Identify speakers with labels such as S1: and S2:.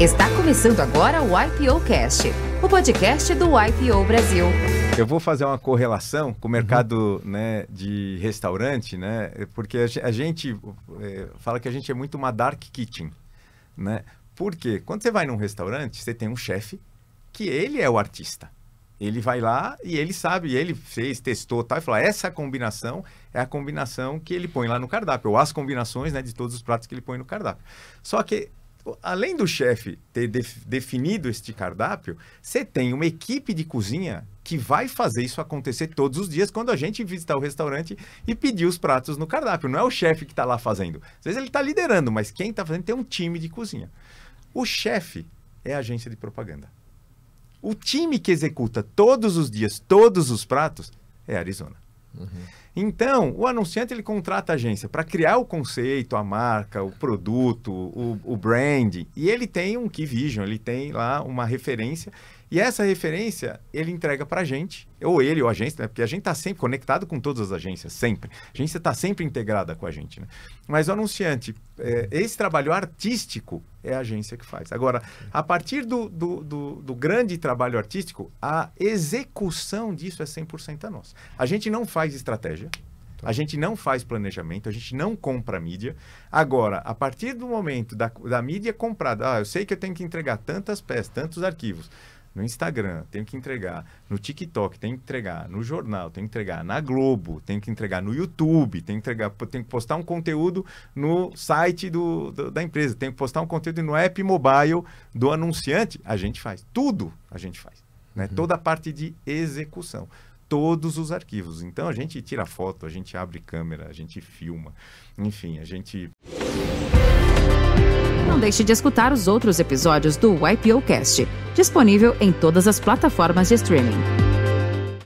S1: Está começando agora o IPO Cast, o podcast do IPO Brasil. Eu vou fazer uma correlação com o uhum. mercado uhum. né, de restaurante, né? Porque a gente é, fala que a gente é muito uma dark kitchen, né? Porque quando você vai num restaurante, você tem um chefe que ele é o artista. Ele vai lá e ele sabe, ele fez, testou, tal, e fala: ah, essa combinação é a combinação que ele põe lá no cardápio, ou as combinações né, de todos os pratos que ele põe no cardápio. Só que além do chefe ter def definido este cardápio, você tem uma equipe de cozinha que vai fazer isso acontecer todos os dias quando a gente visitar o restaurante e pedir os pratos no cardápio. Não é o chefe que está lá fazendo. Às vezes ele está liderando, mas quem está fazendo tem um time de cozinha. O chefe é a agência de propaganda. O time que executa todos os dias todos os pratos é Arizona. Uhum. Então, o anunciante ele contrata a agência para criar o conceito, a marca, o produto, o, o brand. E ele tem um key vision, ele tem lá uma referência. E essa referência ele entrega para a gente, ou ele ou a agência, né? porque a gente está sempre conectado com todas as agências, sempre. A agência está sempre integrada com a gente. Né? Mas o anunciante, é, esse trabalho artístico é a agência que faz. Agora, a partir do, do, do, do grande trabalho artístico, a execução disso é 100% a nossa. A gente não faz estratégia. A gente não faz planejamento, a gente não compra mídia. Agora, a partir do momento da, da mídia comprada, ah, eu sei que eu tenho que entregar tantas peças, tantos arquivos no Instagram, tenho que entregar no TikTok, tenho que entregar no jornal, tenho que entregar na Globo, tenho que entregar no YouTube, tenho que entregar, tenho que postar um conteúdo no site do, do, da empresa, tenho que postar um conteúdo no app mobile do anunciante, a gente faz tudo, a gente faz, né? Uhum. Toda a parte de execução todos os arquivos. Então a gente tira foto, a gente abre câmera, a gente filma, enfim, a gente. Não deixe de escutar os outros episódios do YPOcast, disponível em todas as plataformas de streaming.